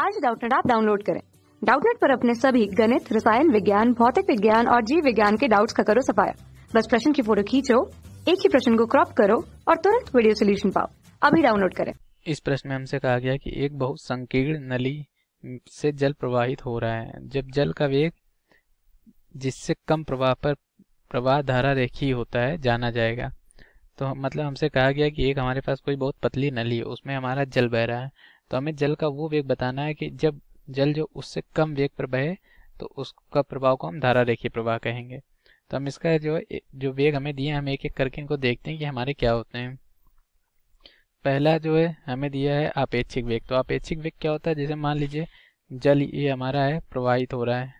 आज डाउटनेट आप डाउनलोड करें डाउटनेट पर अपने सभी गणित रसायन विज्ञान भौतिक विज्ञान और जीव विज्ञान के डाउट्स का करो सफाया बस प्रश्न की फोटो खींचो एक ही प्रश्न को क्रॉप करो और तुरंत वीडियो सोल्यूशन पाओ अभी डाउनलोड करें इस प्रश्न में हमसे कहा गया कि एक बहुत संकीर्ण नली से जल प्रवाहित हो रहा है जब जल का वेग जिससे कम प्रवाह पर प्रवाह धारा रेखी होता है जाना जाएगा तो मतलब हमसे कहा गया कि एक हमारे पास कोई बहुत पतली नली है उसमें हमारा जल बह रहा है तो हमें जल का वो वेग बताना है कि जब जल जो उससे कम वेग पर बहे तो उसका प्रभाव को हम धारा रेखीय प्रवाह कहेंगे तो हम इसका जो जो वेग हमें दिए हम एक एक करके इनको देखते हैं कि हमारे क्या होते हैं पहला जो है हमें दिया है अपेक्षिक वेग तो अपेक्षिक वेग क्या होता है जैसे मान लीजिए जल ये हमारा है प्रवाहित हो रहा है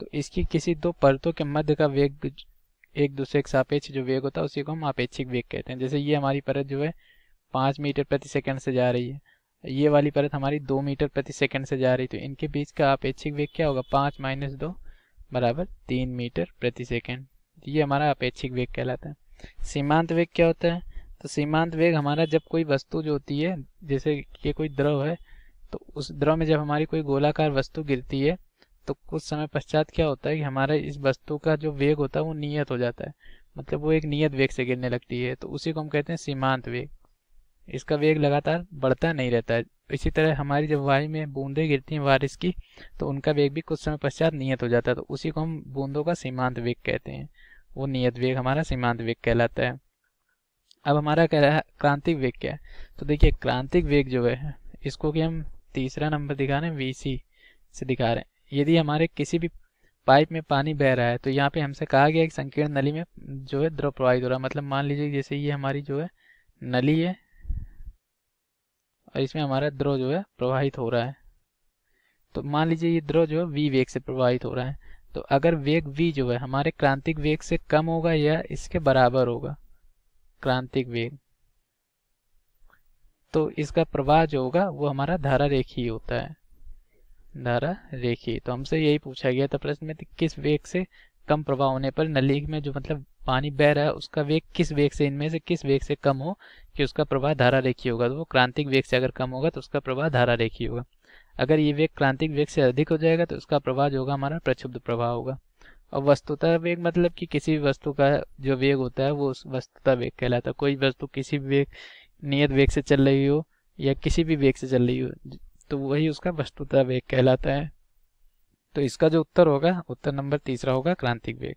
तो इसकी किसी दो परतों के मध्य का वेग एक दूसरे के सापेक्ष जो वेग होता है उसी को हम अपेक्षिक वेग कहते हैं जैसे ये हमारी परत जो है पाँच मीटर प्रति सेकंड से जा रही है ये वाली परत हमारी दो मीटर प्रति सेकंड से जा रही तो इनके बीच का अपेक्षिक वेग क्या होगा पाँच माइनस दो बराबर तीन मीटर प्रति सेकंड ये हमारा अपेक्षिक वेग कहलाता है सीमांत वेग क्या होता है तो सीमांत वेग हमारा जब कोई वस्तु जो होती है जैसे ये कोई द्रव है तो उस द्रव में जब हमारी कोई गोलाकार वस्तु गिरती है तो कुछ समय पश्चात क्या होता है कि हमारे इस वस्तु का जो वेग होता है वो नियत हो जाता है मतलब वो एक नियत वेग से गिरने लगती है तो उसी को हम कहते हैं सीमांत वेग इसका वेग लगातार बढ़ता नहीं रहता है इसी तरह हमारी जब वायु में बूंदें गिरती हैं बारिश की तो उनका वेग भी कुछ समय पश्चात नियत हो जाता है तो उसी को हम बूंदों का सीमांत वेग कहते हैं वो नियत वेग हमारा सीमांत वेग कहलाता है अब हमारा कह रहा है क्रांतिक वेग क्या है तो देखिए क्रांतिक वेग जो है इसको कि हम तीसरा नंबर दिखा रहे हैं वी से दिखा रहे हैं यदि हमारे किसी भी पाइप में पानी बह रहा है तो यहाँ पे हमसे कहा गया कि संकीर्ण नली में जो है द्रव प्रवाहित हो रहा है मतलब मान लीजिए जैसे ये हमारी जो है नली है और इसमें हमारा द्रव जो है प्रवाहित हो रहा है तो मान लीजिए ये द्रव जो है वी वेग से प्रवाहित हो रहा है तो अगर वेग वी जो है हमारे क्रांतिक वेग से कम होगा या इसके बराबर होगा क्रांतिक वेग तो इसका प्रवाह जो होगा वो हमारा धारा रेखी होता है धारा रेखी तो हमसे यही पूछा गया था प्रश्न में किस वेग से कम प्रवाह होने पर नली में जो मतलब पानी बह रहा है उसका वेग किस वेग से इनमें से किस वेग से कम हो कि उसका प्रवाह धारा रेखी होगा तो वो क्रांतिक वेग से अगर कम होगा तो उसका प्रवाह धारा रेखी होगा अगर ये वेग क्रांतिक वेग से अधिक हो जाएगा तो उसका प्रवाह जो होगा हमारा प्रक्षुब्ध प्रवाह होगा और वस्तुता वेग मतलब कि किसी भी वस्तु का जो वेग होता है वो उस वस्तुता वेग कहलाता है कोई वस्तु किसी भी वेग नियत वेग से चल रही हो या किसी भी वेग से चल रही हो तो वही उसका वस्तुता वेग कहलाता है तो इसका जो उत्तर होगा उत्तर नंबर तीसरा होगा क्रांतिक वेग